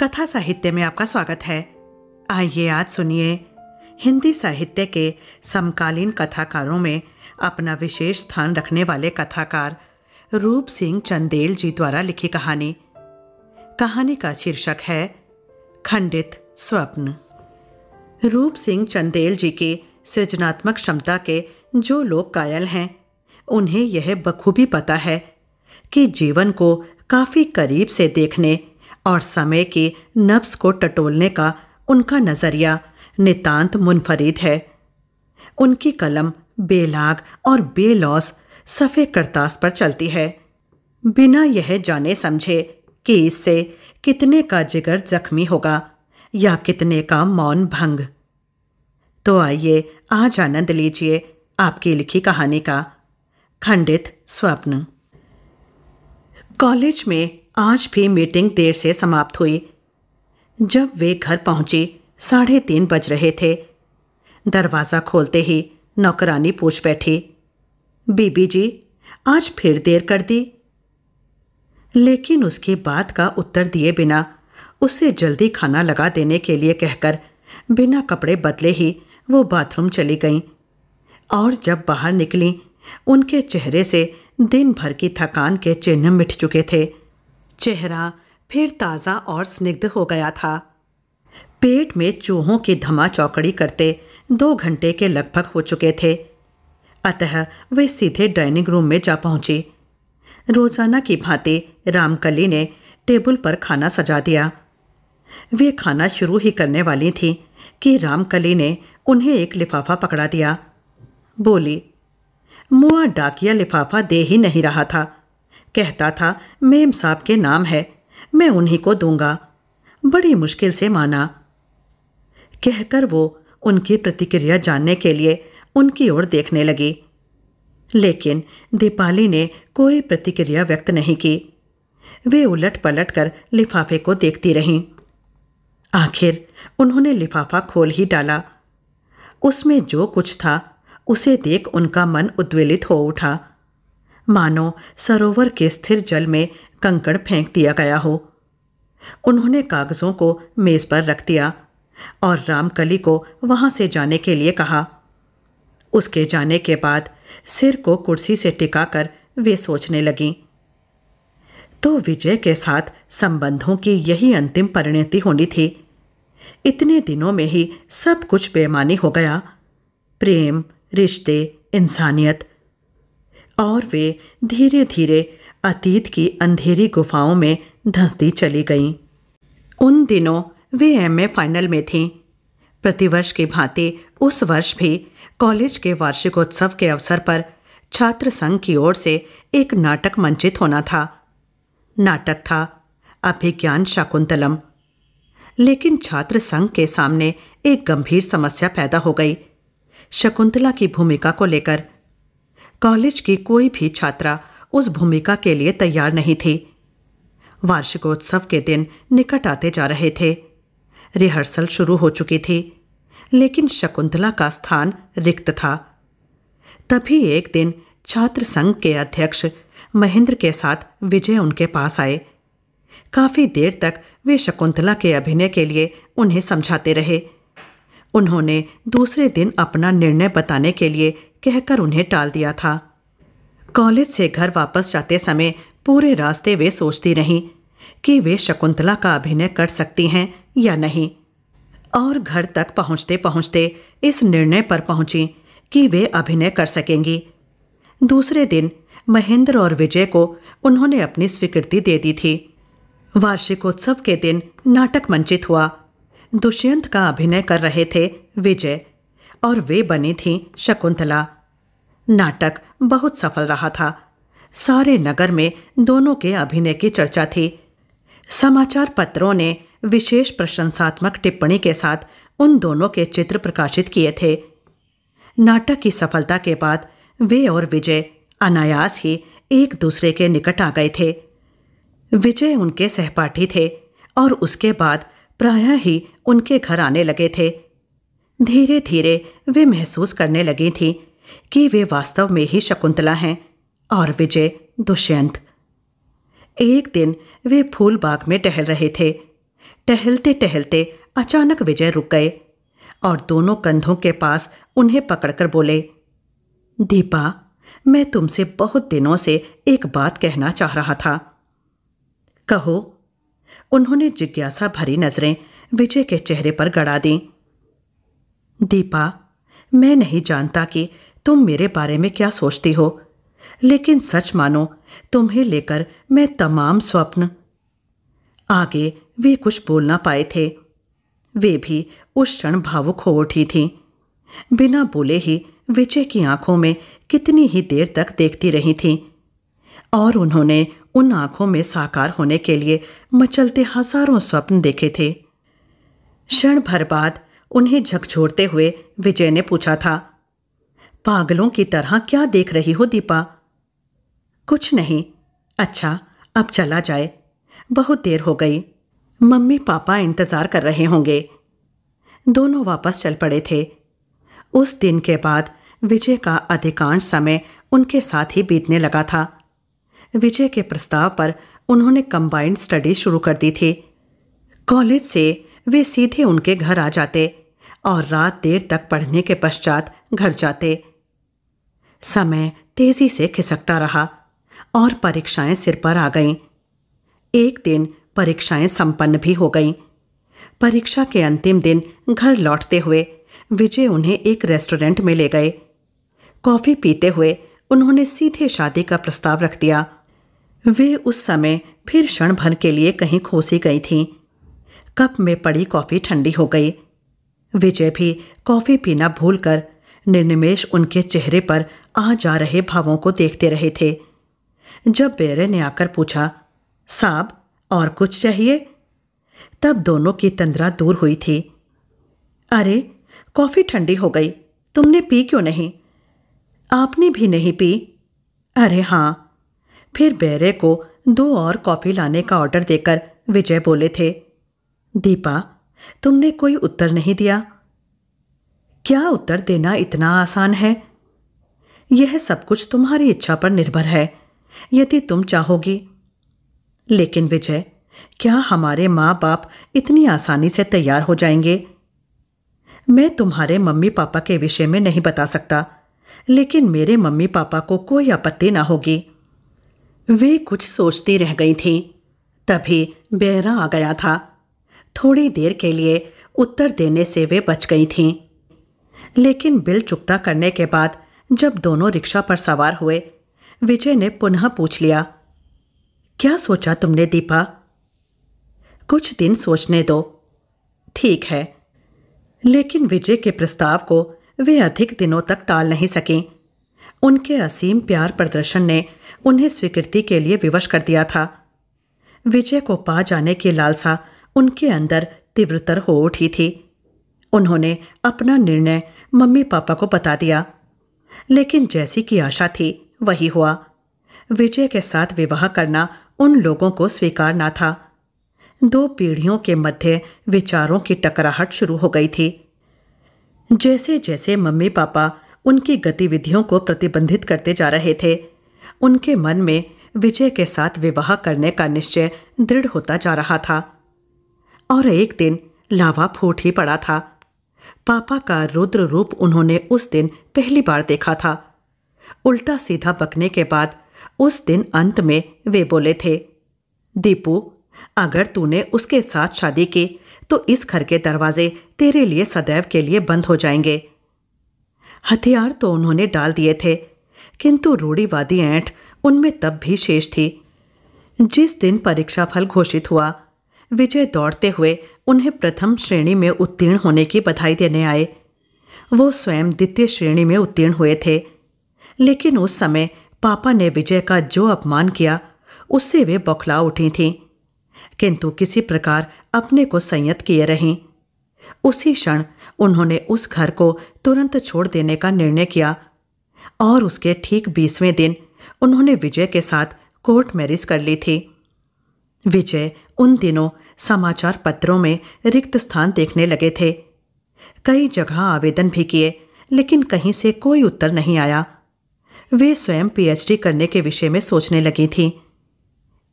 कथा साहित्य में आपका स्वागत है आइए आज सुनिए हिंदी साहित्य के समकालीन कथाकारों में अपना विशेष स्थान रखने वाले कथाकार रूप सिंह चंदेल जी द्वारा लिखी कहानी कहानी का शीर्षक है खंडित स्वप्न रूप सिंह चंदेल जी की सृजनात्मक क्षमता के जो लोग कायल हैं उन्हें यह बखूबी पता है कि जीवन को काफ़ी करीब से देखने और समय के नब्स को टटोलने का उनका नज़रिया नितांत मुनफरिद है उनकी कलम बेलाग और बेलौस सफ़े करतास पर चलती है बिना यह जाने समझे कि इससे कितने का जिगर जख्मी होगा या कितने का मौन भंग तो आइए आज आनंद लीजिए आपकी लिखी कहानी का खंडित स्वप्न कॉलेज में आज भी मीटिंग देर से समाप्त हुई जब वे घर पहुंचे साढ़े तीन बज रहे थे दरवाज़ा खोलते ही नौकरानी पूछ बैठी बीबी जी आज फिर देर कर दी लेकिन उसकी बात का उत्तर दिए बिना उसे जल्दी खाना लगा देने के लिए कहकर बिना कपड़े बदले ही वो बाथरूम चली गईं और जब बाहर निकली उनके चेहरे से दिन भर की थकान के चिन्ह मिट चुके थे चेहरा फिर ताज़ा और स्निग्ध हो गया था पेट में चूहों की धमा चौकड़ी करते दो घंटे के लगभग हो चुके थे अतः वे सीधे डाइनिंग रूम में जा पहुंची रोजाना की भांति रामकली ने टेबल पर खाना सजा दिया वे खाना शुरू ही करने वाली थी कि रामकली ने उन्हें एक लिफाफा पकड़ा दिया बोली मुआ डाकिया लिफाफा दे ही नहीं रहा था कहता था मेम साहब के नाम है मैं उन्हीं को दूंगा बड़ी मुश्किल से माना कहकर वो उनकी प्रतिक्रिया जानने के लिए उनकी ओर देखने लगी लेकिन दीपाली ने कोई प्रतिक्रिया व्यक्त नहीं की वे उलट पलट कर लिफाफे को देखती रहीं आखिर उन्होंने लिफाफा खोल ही डाला उसमें जो कुछ था उसे देख उनका मन उद्वेलित हो उठा मानो सरोवर के स्थिर जल में कंकड़ फेंक दिया गया हो उन्होंने कागजों को मेज पर रख दिया और रामकली को वहां से जाने के लिए कहा उसके जाने के बाद सिर को कुर्सी से टिकाकर वे सोचने लगीं तो विजय के साथ संबंधों की यही अंतिम परिणति होनी थी इतने दिनों में ही सब कुछ बेमानी हो गया प्रेम रिश्ते इंसानियत और वे धीरे धीरे अतीत की अंधेरी गुफाओं में धंसती चली गईं उन दिनों वे एमए फाइनल में थीं प्रतिवर्ष की भांति उस वर्ष भी कॉलेज के वार्षिकोत्सव के अवसर पर छात्र संघ की ओर से एक नाटक मंचित होना था नाटक था अभिज्ञान शाकुंतलम लेकिन छात्र संघ के सामने एक गंभीर समस्या पैदा हो गई शकुंतला की भूमिका को लेकर कॉलेज की कोई भी छात्रा उस भूमिका के लिए तैयार नहीं थी वार्षिकोत्सव के दिन निकट आते जा रहे थे रिहर्सल शुरू हो चुकी थी लेकिन शकुंतला का स्थान रिक्त था तभी एक दिन छात्र संघ के अध्यक्ष महेंद्र के साथ विजय उनके पास आए काफी देर तक वे शकुंतला के अभिनय के लिए उन्हें समझाते रहे उन्होंने दूसरे दिन अपना निर्णय बताने के लिए कहकर उन्हें टाल दिया था कॉलेज से घर वापस जाते समय पूरे रास्ते वे सोचती रहीं कि वे शकुंतला का अभिनय कर सकती हैं या नहीं और घर तक पहुंचते पहुंचते इस निर्णय पर पहुंची कि वे अभिनय कर सकेंगी दूसरे दिन महेंद्र और विजय को उन्होंने अपनी स्वीकृति दे दी थी वार्षिकोत्सव के दिन नाटक मंचित हुआ दुष्यंत का अभिनय कर रहे थे विजय और वे बने थे शकुंतला नाटक बहुत सफल रहा था सारे नगर में दोनों के अभिनय की चर्चा थी समाचार पत्रों ने विशेष प्रशंसात्मक टिप्पणी के साथ उन दोनों के चित्र प्रकाशित किए थे नाटक की सफलता के बाद वे और विजय अनायास ही एक दूसरे के निकट आ गए थे विजय उनके सहपाठी थे और उसके बाद प्रायः ही उनके घर आने लगे थे धीरे धीरे वे महसूस करने लगी थी कि वे वास्तव में ही शकुंतला हैं और विजय दुष्यंत एक दिन वे फूल बाग में टहल रहे थे टहलते टहलते अचानक विजय रुक गए और दोनों कंधों के पास उन्हें पकड़कर बोले दीपा मैं तुमसे बहुत दिनों से एक बात कहना चाह रहा था कहो उन्होंने जिज्ञासा भरी नजरें विजय के चेहरे पर गड़ा दीं दीपा मैं नहीं जानता कि तुम मेरे बारे में क्या सोचती हो लेकिन सच मानो तुम्हें लेकर मैं तमाम स्वप्न आगे वे कुछ बोल ना पाए थे वे भी उस क्षण भावुक हो उठी थीं बिना बोले ही विजय की आंखों में कितनी ही देर तक देखती रही थीं और उन्होंने उन आंखों में साकार होने के लिए मचलते हजारों स्वप्न देखे थे क्षण भर बाद उन्हें झकझोरते हुए विजय ने पूछा था पागलों की तरह क्या देख रही हो दीपा कुछ नहीं अच्छा अब चला जाए बहुत देर हो गई मम्मी पापा इंतज़ार कर रहे होंगे दोनों वापस चल पड़े थे उस दिन के बाद विजय का अधिकांश समय उनके साथ ही बीतने लगा था विजय के प्रस्ताव पर उन्होंने कंबाइंड स्टडी शुरू कर दी थी कॉलेज से वे सीधे उनके घर आ जाते और रात देर तक पढ़ने के पश्चात घर जाते समय तेजी से खिसकता रहा और परीक्षाएं सिर पर आ गईं एक दिन परीक्षाएं संपन्न भी हो गईं परीक्षा के अंतिम दिन घर लौटते हुए विजय उन्हें एक रेस्टोरेंट में ले गए कॉफ़ी पीते हुए उन्होंने सीधे शादी का प्रस्ताव रख दिया वे उस समय फिर क्षण भर के लिए कहीं खोसी गई थीं कप में पड़ी कॉफ़ी ठंडी हो गई विजय भी कॉफी पीना भूलकर निर्निमेश उनके चेहरे पर आ जा रहे भावों को देखते रहे थे जब बेरे ने आकर पूछा साहब और कुछ चाहिए तब दोनों की तंद्रा दूर हुई थी अरे कॉफ़ी ठंडी हो गई तुमने पी क्यों नहीं आपने भी नहीं पी अरे हाँ फिर बेरे को दो और कॉफ़ी लाने का ऑर्डर देकर विजय बोले थे दीपा तुमने कोई उत्तर नहीं दिया क्या उत्तर देना इतना आसान है यह सब कुछ तुम्हारी इच्छा पर निर्भर है यदि तुम चाहोगी लेकिन विजय क्या हमारे माँ बाप इतनी आसानी से तैयार हो जाएंगे मैं तुम्हारे मम्मी पापा के विषय में नहीं बता सकता लेकिन मेरे मम्मी पापा को कोई आपत्ति ना होगी वे कुछ सोचती रह गई थीं तभी बेहरा आ गया था थोड़ी देर के लिए उत्तर देने से वे बच गई थीं लेकिन बिल चुकता करने के बाद जब दोनों रिक्शा पर सवार हुए विजय ने पुनः पूछ लिया क्या सोचा तुमने दीपा कुछ दिन सोचने दो ठीक है लेकिन विजय के प्रस्ताव को वे अधिक दिनों तक टाल नहीं सकें उनके असीम प्यार प्रदर्शन ने उन्हें स्वीकृति के लिए विवश कर दिया था विजय को पा जाने की लालसा उनके अंदर तीव्रतर हो उठी थी उन्होंने अपना निर्णय मम्मी पापा को बता दिया लेकिन जैसी की आशा थी वही हुआ विजय के साथ विवाह करना उन लोगों को स्वीकार ना था दो पीढ़ियों के मध्य विचारों की टकराहट शुरू हो गई थी जैसे जैसे मम्मी पापा उनकी गतिविधियों को प्रतिबंधित करते जा रहे थे उनके मन में विजय के साथ विवाह करने का निश्चय दृढ़ होता जा रहा था और एक दिन लावा फूट ही पड़ा था पापा का रुद्र रूप उन्होंने उस दिन पहली बार देखा था उल्टा सीधा बकने के बाद उस दिन अंत में वे बोले थे दीपू अगर तूने उसके साथ शादी की तो इस घर के दरवाजे तेरे लिए सदैव के लिए बंद हो जाएंगे हथियार तो उन्होंने डाल दिए थे किंतु रूढ़ीवादी ऐंठ उनमें तब भी शेष थी जिस दिन परीक्षाफल घोषित हुआ विजय दौड़ते हुए उन्हें प्रथम श्रेणी में उत्तीर्ण होने की बधाई देने आए वो स्वयं द्वितीय श्रेणी में उत्तीर्ण हुए थे लेकिन उस समय पापा ने विजय का जो अपमान किया उससे वे बौखला उठी थीं किंतु किसी प्रकार अपने को संयत किए रहें उसी क्षण उन्होंने उस घर को तुरंत छोड़ देने का निर्णय किया और उसके ठीक बीसवें दिन उन्होंने विजय के साथ कोर्ट मैरिज कर ली थी विजय उन दिनों समाचार पत्रों में रिक्त स्थान देखने लगे थे कई जगह आवेदन भी किए लेकिन कहीं से कोई उत्तर नहीं आया वे स्वयं पीएचडी करने के विषय में सोचने लगी थी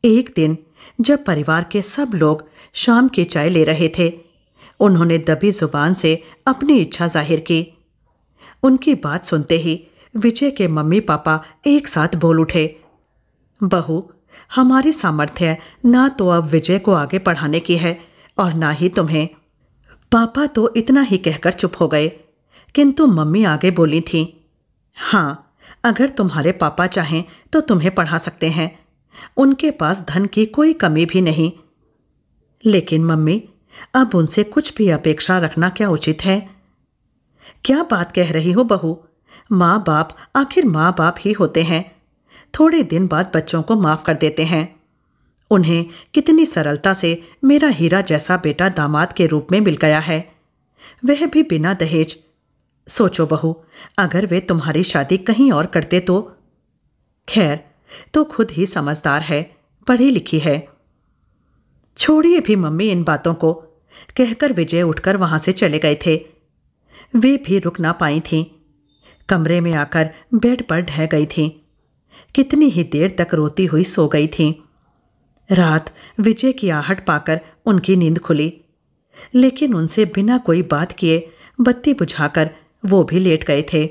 एक दिन जब परिवार के सब लोग शाम की चाय ले रहे थे उन्होंने दबी जुबान से अपनी इच्छा जाहिर की उनकी बात सुनते ही विजय के मम्मी पापा एक साथ बोल उठे बहू हमारी सामर्थ्य ना तो अब विजय को आगे पढ़ाने की है और ना ही तुम्हें पापा तो इतना ही कहकर चुप हो गए किंतु मम्मी आगे बोली थी हाँ अगर तुम्हारे पापा चाहें तो तुम्हें पढ़ा सकते हैं उनके पास धन की कोई कमी भी नहीं लेकिन मम्मी अब उनसे कुछ भी अपेक्षा रखना क्या उचित है क्या बात कह रही हो बहू माँ बाप आखिर माँ बाप ही होते हैं थोड़े दिन बाद बच्चों को माफ़ कर देते हैं उन्हें कितनी सरलता से मेरा हीरा जैसा बेटा दामाद के रूप में मिल गया है वह भी बिना दहेज सोचो बहू अगर वे तुम्हारी शादी कहीं और करते तो खैर तो खुद ही समझदार है पढ़ी लिखी है छोड़िए भी मम्मी इन बातों को कहकर विजय उठकर वहां से चले गए थे वे भी रुक ना पाई थीं कमरे में आकर बेड पर ढह गई थीं कितनी ही देर तक रोती हुई सो गई थी रात विजय की आहट पाकर उनकी नींद खुली लेकिन उनसे बिना कोई बात किए बत्ती बुझाकर वो भी लेट गए थे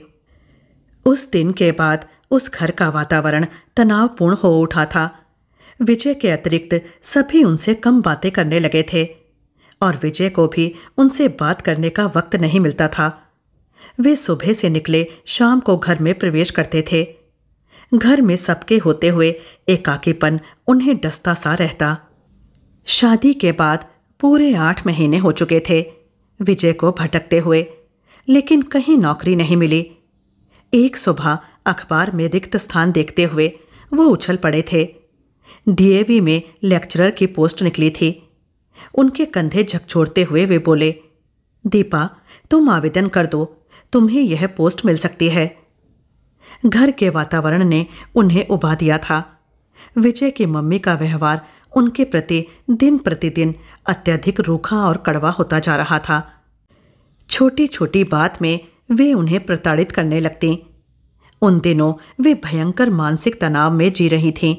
उस दिन के बाद उस घर का वातावरण तनावपूर्ण हो उठा था विजय के अतिरिक्त सभी उनसे कम बातें करने लगे थे और विजय को भी उनसे बात करने का वक्त नहीं मिलता था वे सुबह से निकले शाम को घर में प्रवेश करते थे घर में सबके होते हुए एकाकीपन उन्हें डसता सा रहता शादी के बाद पूरे आठ महीने हो चुके थे विजय को भटकते हुए लेकिन कहीं नौकरी नहीं मिली एक सुबह अखबार में रिक्त स्थान देखते हुए वो उछल पड़े थे डीएवी में लेक्चरर की पोस्ट निकली थी उनके कंधे झकझोड़ते हुए वे बोले दीपा तुम आवेदन कर दो तुम्हें यह पोस्ट मिल सकती है घर के वातावरण ने उन्हें उभा दिया था विजय की मम्मी का व्यवहार उनके प्रति दिन प्रतिदिन अत्यधिक रूखा और कड़वा होता जा रहा था छोटी छोटी बात में वे उन्हें प्रताड़ित करने लगती उन दिनों वे भयंकर मानसिक तनाव में जी रही थीं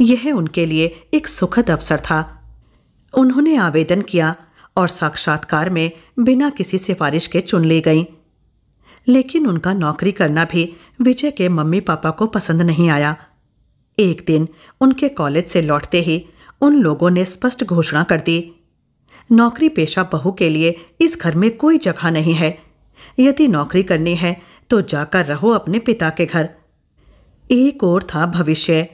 यह उनके लिए एक सुखद अवसर था उन्होंने आवेदन किया और साक्षात्कार में बिना किसी सिफारिश के चुन ली गईं लेकिन उनका नौकरी करना भी विजय के मम्मी पापा को पसंद नहीं आया एक दिन उनके कॉलेज से लौटते ही उन लोगों ने स्पष्ट घोषणा कर दी नौकरी पेशा बहू के लिए इस घर में कोई जगह नहीं है यदि नौकरी करनी है तो जाकर रहो अपने पिता के घर एक ओर था भविष्य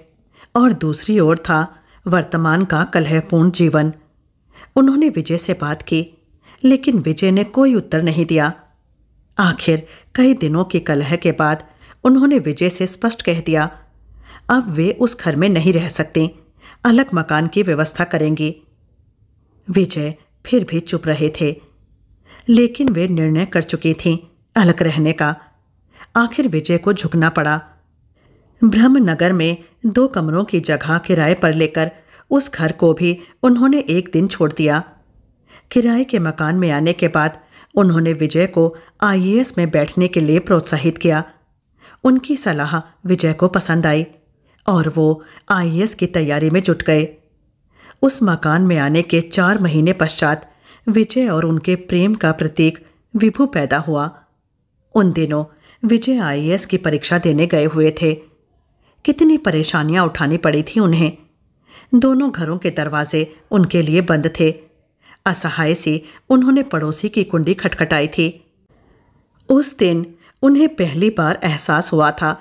और दूसरी ओर था वर्तमान का कलहपूर्ण जीवन उन्होंने विजय से बात की लेकिन विजय ने कोई उत्तर नहीं दिया आखिर कई दिनों के कलह के बाद उन्होंने विजय से स्पष्ट कह दिया अब वे उस घर में नहीं रह सकते अलग मकान की व्यवस्था करेंगे विजय फिर भी चुप रहे थे लेकिन वे निर्णय कर चुकी थे अलग रहने का आखिर विजय को झुकना पड़ा ब्रह्मनगर में दो कमरों की जगह किराए पर लेकर उस घर को भी उन्होंने एक दिन छोड़ दिया किराए के मकान में आने के बाद उन्होंने विजय को आईएएस में बैठने के लिए प्रोत्साहित किया उनकी सलाह विजय को पसंद आई और वो आई की तैयारी में जुट गए उस मकान में आने के चार महीने पश्चात विजय और उनके प्रेम का प्रतीक विभु पैदा हुआ उन दिनों विजय आई की परीक्षा देने गए हुए थे कितनी परेशानियां उठानी पड़ी थी उन्हें दोनों घरों के दरवाजे उनके लिए बंद थे असहाय से उन्होंने पड़ोसी की कुंडी खटखटाई थी उस दिन उन्हें पहली बार एहसास हुआ था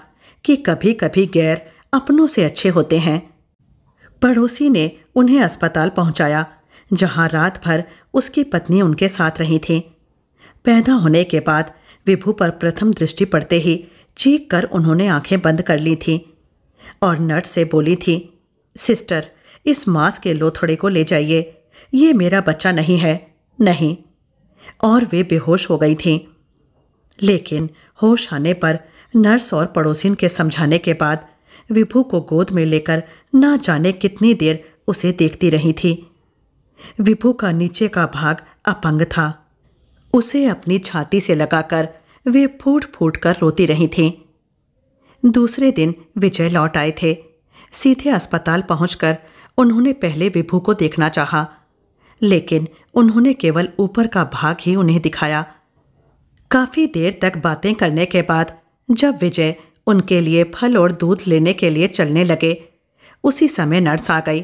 कि कभी कभी गैर अपनों से अच्छे होते हैं पड़ोसी ने उन्हें अस्पताल पहुंचाया जहां रात भर उसकी पत्नी उनके साथ रही थी पैदा होने के बाद विभू पर प्रथम दृष्टि पड़ते ही चीख कर उन्होंने आंखें बंद कर ली थी और नर्स से बोली थी सिस्टर इस मांस के लोथड़े को ले जाइए ये मेरा बच्चा नहीं है नहीं और वे बेहोश हो गई थीं लेकिन होश आने पर नर्स और पड़ोसिन के समझाने के बाद विभू को गोद में लेकर ना जाने कितनी देर उसे देखती रही थी विभू का नीचे का भाग अपंग था उसे अपनी छाती से लगाकर वे फूट फूट कर रोती रही थीं दूसरे दिन विजय लौट आए थे सीधे अस्पताल पहुंचकर उन्होंने पहले विभू को देखना चाहा लेकिन उन्होंने केवल ऊपर का भाग ही उन्हें दिखाया काफ़ी देर तक बातें करने के बाद जब विजय उनके लिए फल और दूध लेने के लिए चलने लगे उसी समय नर्स आ गई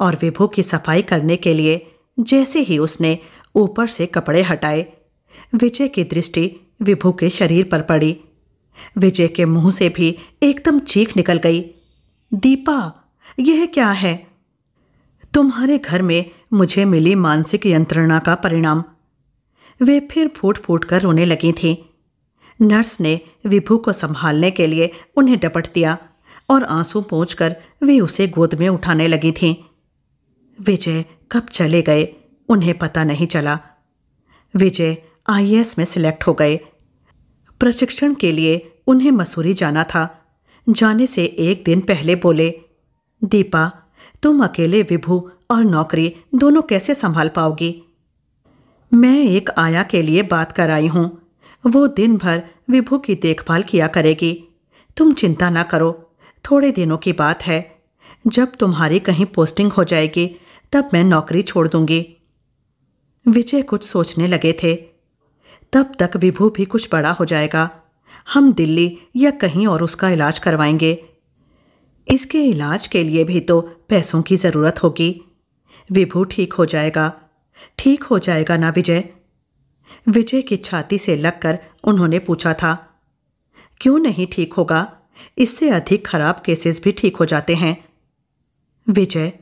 और विभू की सफाई करने के लिए जैसे ही उसने ऊपर से कपड़े हटाए विजय की दृष्टि विभू के शरीर पर पड़ी विजय के मुंह से भी एकदम चीख निकल गई दीपा यह क्या है तुम्हारे घर में मुझे मिली मानसिक यंत्रणा का परिणाम वे फिर फूट फूट कर रोने लगी थीं नर्स ने विभू को संभालने के लिए उन्हें डपट दिया और आंसू पहुँच वे उसे गोद में उठाने लगी थीं विजय कब चले गए उन्हें पता नहीं चला विजय आईएएस में सिलेक्ट हो गए प्रशिक्षण के लिए उन्हें मसूरी जाना था जाने से एक दिन पहले बोले दीपा तुम अकेले विभू और नौकरी दोनों कैसे संभाल पाओगी मैं एक आया के लिए बात कर आई हूँ वो दिन भर विभू की देखभाल किया करेगी तुम चिंता ना करो थोड़े दिनों की बात है जब तुम्हारी कहीं पोस्टिंग हो जाएगी तब मैं नौकरी छोड़ दूंगी विजय कुछ सोचने लगे थे तब तक विभू भी कुछ बड़ा हो जाएगा हम दिल्ली या कहीं और उसका इलाज करवाएंगे इसके इलाज के लिए भी तो पैसों की ज़रूरत होगी विभू ठीक हो जाएगा ठीक हो जाएगा ना विजय विजय की छाती से लगकर उन्होंने पूछा था क्यों नहीं ठीक होगा इससे अधिक खराब केसेस भी ठीक हो जाते हैं विजय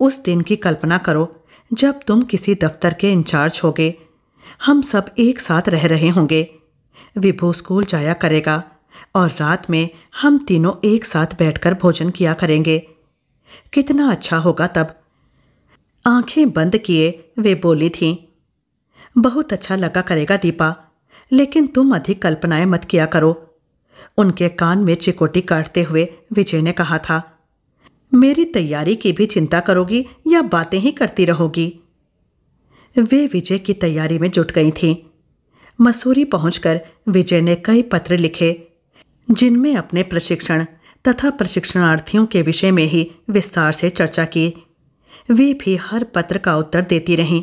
उस दिन की कल्पना करो जब तुम किसी दफ्तर के इंचार्ज होगे हम सब एक साथ रह रहे होंगे विभू स्कूल जाया करेगा और रात में हम तीनों एक साथ बैठकर भोजन किया करेंगे कितना अच्छा होगा तब आंखें बंद किए वे बोली थीं बहुत अच्छा लगा करेगा दीपा लेकिन तुम अधिक कल्पनाएं मत किया करो उनके कान में चिकोटी काटते हुए विजय ने कहा था मेरी तैयारी की भी चिंता करोगी या बातें ही करती रहोगी वे विजय की तैयारी में जुट गई थीं मसूरी पहुंचकर विजय ने कई पत्र लिखे जिनमें अपने प्रशिक्षण तथा प्रशिक्षणार्थियों के विषय में ही विस्तार से चर्चा की वे भी हर पत्र का उत्तर देती रहीं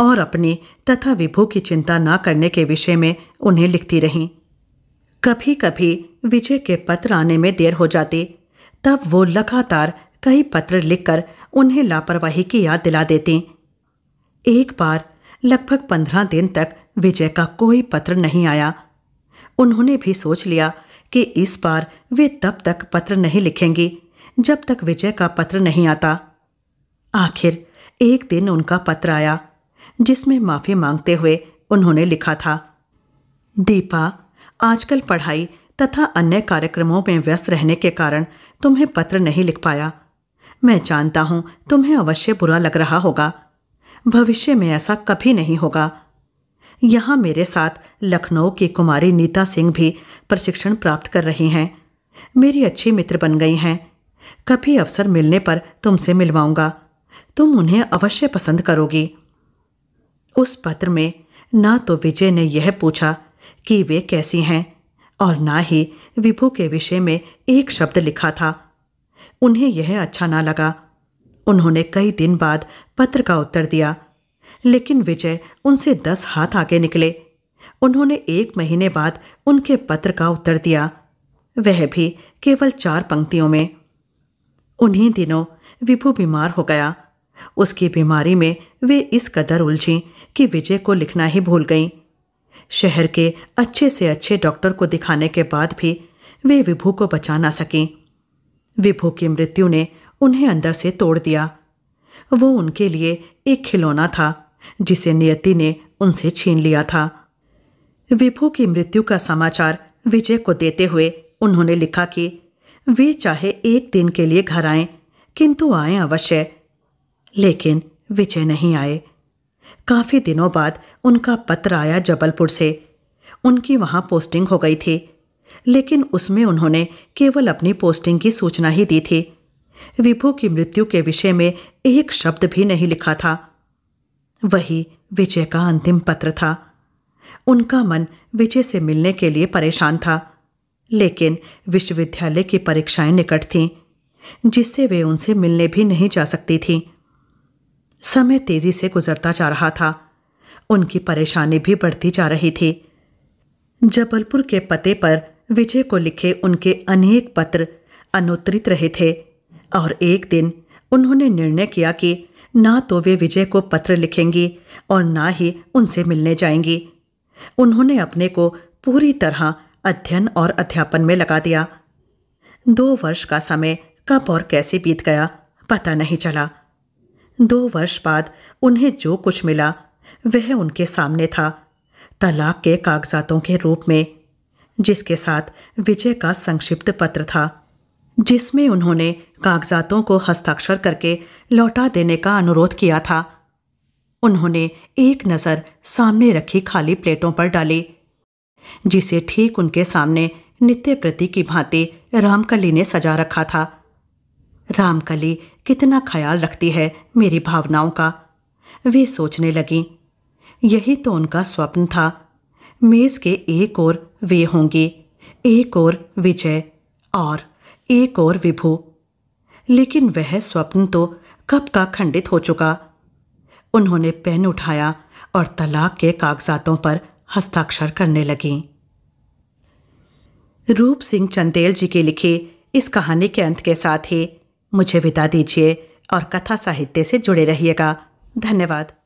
और अपने तथा विभू की चिंता न करने के विषय में उन्हें लिखती रहीं कभी कभी विजय के पत्र आने में देर हो जाती तब वो लगातार कई पत्र लिखकर उन्हें लापरवाही की याद दिला देती एक बार लगभग पंद्रह दिन तक विजय का कोई पत्र नहीं आया उन्होंने भी सोच लिया कि इस बार वे तब तक पत्र नहीं लिखेंगी जब तक विजय का पत्र नहीं आता आखिर एक दिन उनका पत्र आया जिसमें माफ़ी मांगते हुए उन्होंने लिखा था दीपा आजकल पढ़ाई तथा अन्य कार्यक्रमों में व्यस्त रहने के कारण तुम्हें पत्र नहीं लिख पाया मैं जानता हूँ तुम्हें अवश्य बुरा लग रहा होगा भविष्य में ऐसा कभी नहीं होगा यहाँ मेरे साथ लखनऊ की कुमारी नीता सिंह भी प्रशिक्षण प्राप्त कर रही हैं मेरी अच्छी मित्र बन गई हैं कभी अवसर मिलने पर तुमसे मिलवाऊंगा तुम उन्हें अवश्य पसंद करोगी उस पत्र में ना तो विजय ने यह पूछा कि वे कैसी हैं और ना ही विभू के विषय में एक शब्द लिखा था उन्हें यह अच्छा ना लगा उन्होंने कई दिन बाद पत्र का उत्तर दिया लेकिन विजय उनसे दस हाथ आगे निकले उन्होंने एक महीने बाद उनके पत्र का उत्तर दिया वह भी केवल चार पंक्तियों में उन्हीं दिनों विभु बीमार हो गया उसकी बीमारी में वे इस कदर उलझी कि विजय को लिखना ही भूल गईं शहर के अच्छे से अच्छे डॉक्टर को दिखाने के बाद भी वे विभू को बचा ना सकें विभू की मृत्यु ने उन्हें अंदर से तोड़ दिया वो उनके लिए एक खिलौना था जिसे नियति ने उनसे छीन लिया था विभू की मृत्यु का समाचार विजय को देते हुए उन्होंने लिखा कि वे चाहे एक दिन के लिए घर आएं किंतु आएं अवश्य लेकिन विजय नहीं आए काफी दिनों बाद उनका पत्र आया जबलपुर से उनकी वहां पोस्टिंग हो गई थी लेकिन उसमें उन्होंने केवल अपनी पोस्टिंग की सूचना ही दी थी विभू की मृत्यु के विषय में एक शब्द भी नहीं लिखा था वही विजय का अंतिम पत्र था उनका मन विजय से मिलने के लिए परेशान था लेकिन विश्वविद्यालय की परीक्षाएं निकट थीं जिससे वे उनसे मिलने भी नहीं जा सकती थीं समय तेजी से गुजरता जा रहा था उनकी परेशानी भी बढ़ती जा रही थी जबलपुर के पते पर विजय को लिखे उनके अनेक पत्र अनुत्तरित रहे थे और एक दिन उन्होंने निर्णय किया कि ना तो वे विजय को पत्र लिखेंगी और ना ही उनसे मिलने जाएंगी उन्होंने अपने को पूरी तरह अध्ययन और अध्यापन में लगा दिया दो वर्ष का समय कब और कैसे बीत गया पता नहीं चला दो वर्ष बाद उन्हें जो कुछ मिला वह उनके सामने था तलाक के कागजातों के रूप में जिसके साथ विजय का संक्षिप्त पत्र था जिसमें उन्होंने कागजातों को हस्ताक्षर करके लौटा देने का अनुरोध किया था उन्होंने एक नज़र सामने रखी खाली प्लेटों पर डाली जिसे ठीक उनके सामने नित्य प्रति की भांति रामकली ने सजा रखा था रामकली कितना ख्याल रखती है मेरी भावनाओं का वे सोचने लगी यही तो उनका स्वप्न था मेज के एक और वे होंगी एक और विजय और एक और विभू लेकिन वह स्वप्न तो कब का खंडित हो चुका उन्होंने पेन उठाया और तलाक के कागजातों पर हस्ताक्षर करने लगी रूप सिंह चंदेल जी के लिखे इस कहानी के अंत के साथ ही मुझे विदा दीजिए और कथा साहित्य से जुड़े रहिएगा धन्यवाद